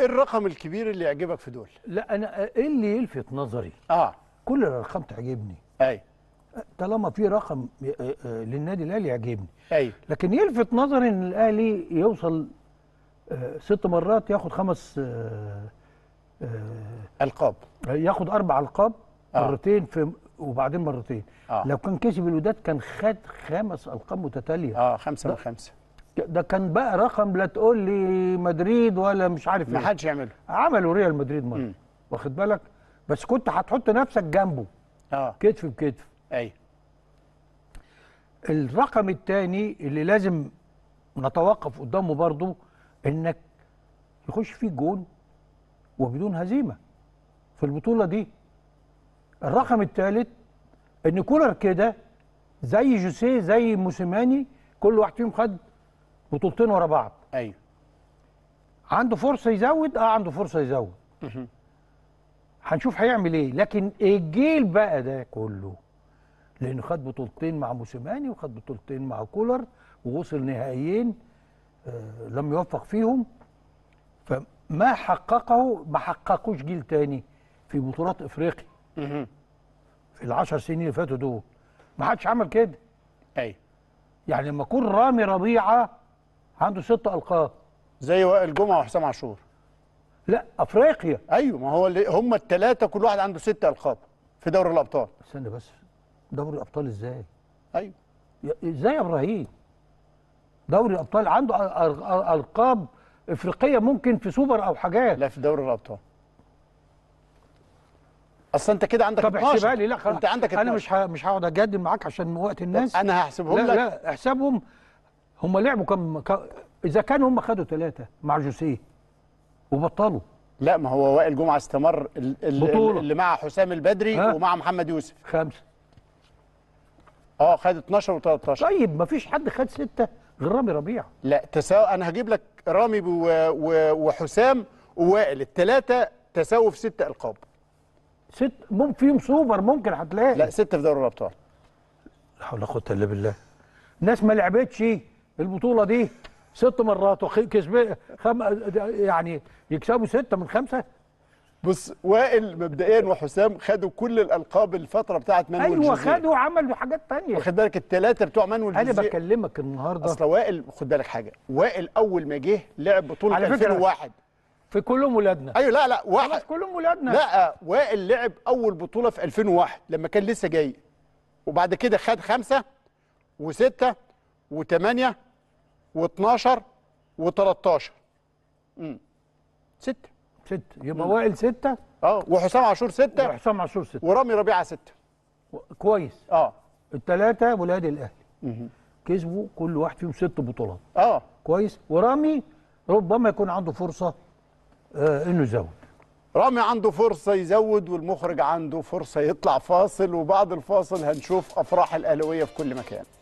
ايه الرقم الكبير اللي يعجبك في دول لا انا ايه اللي يلفت نظري اه كل الارقام تعجبني ايوه طالما في رقم آه، آه، للنادي الاهلي يعجبني ايوه لكن يلفت نظري ان الاهلي يوصل آه، ست مرات ياخد خمس القاب ياخد اربع القاب آه. مرتين في وبعدين مرتين آه. لو كان كسب الوداد كان خد خمس القاب متتاليه اه خمسه من خمسه ده كان بقى رقم لا تقول لي مدريد ولا مش عارف ايه ما حدش يعمله عملوا ريال مدريد مره واخد بالك بس كنت هتحط نفسك جنبه اه كتف بكتف ايوه الرقم الثاني اللي لازم نتوقف قدامه برضو انك يخش فيه جون وبدون هزيمه في البطوله دي الرقم الثالث ان كولر كده زي جوسيه زي موسيماني كل واحد فيهم خد بطولتين ورا بعض ايوه عنده فرصه يزود اه عنده فرصه يزود هنشوف هيعمل ايه لكن الجيل بقى ده كله لانه خد بطولتين مع موسيماني وخد بطولتين مع كولر ووصل نهائيين آه لم يوفق فيهم فما حققه ما حققوش جيل تاني في بطولات افريقيا في العشر سنين اللي فاتوا دول ما حدش عمل كده ايوه يعني لما اكون رامي ربيعه عنده ست القاب زي وائل جمعه وحسام عاشور لا افريقيا ايوه ما هو اللي هم الثلاثه كل واحد عنده ست القاب في دوري الابطال استنى بس دوري الابطال ازاي ايوه ازاي يا ابراهيم دوري الابطال عنده القاب افريقيه ممكن في سوبر او حاجات لا في دوري الابطال اصل انت كده عندك طب احسبها لي لا خلاص انت عندك 12. انا مش مش هقعد اجادل معاك عشان وقت الناس انا هحسبهم لا لك لا احسبهم هم لعبوا كم اذا كان هم خدوا ثلاثه مع جوسيه وبطلوا لا ما هو وائل جمعه استمر بطولة. اللي مع حسام البدري ها؟ ومع محمد يوسف خمسه اه خد 12 و13 طيب ما فيش حد خد سته غير رامي ربيع لا تساو انا هجيب لك رامي و... و... وحسام ووائل الثلاثه تساووا في ست القاب ست ممكن فيهم سوبر ممكن هتلاقي لا سته في دوري الابطال لا حول ولا قوه الا بالله ناس ما لعبتش البطوله دي ست مرات كسب خم... يعني يكسبوا سته من خمسه بص وائل مبدئيا وحسام خدوا كل الالقاب الفتره بتاعت مانويل ايوه خدوا عملوا حاجات ثانيه واخد بالك الثلاثه بتوع مانويل انا بكلمك النهارده اصل وائل خد بالك حاجه وائل اول ما جه لعب بطوله على 2001 في كلهم ولادنا ايوه لا لا واحد كلهم ولادنا لا آه، وائل لعب اول بطوله في 2001 لما كان لسه جاي وبعد كده خد خمسه وسته وثمانيه و12 و13 امم 6 6 يبقى وائل 6 اه وحسام عاشور 6 وحسام عاشور 6 ورامي ربيعه 6 كويس اه الثلاثه ولاد الاهلي كسبوا كل واحد فيهم ست بطولات اه كويس ورامي ربما يكون عنده فرصه آه انه يزود رامي عنده فرصة يزود والمخرج عنده فرصة يطلع فاصل وبعد الفاصل هنشوف أفراح الأهلاوية في كل مكان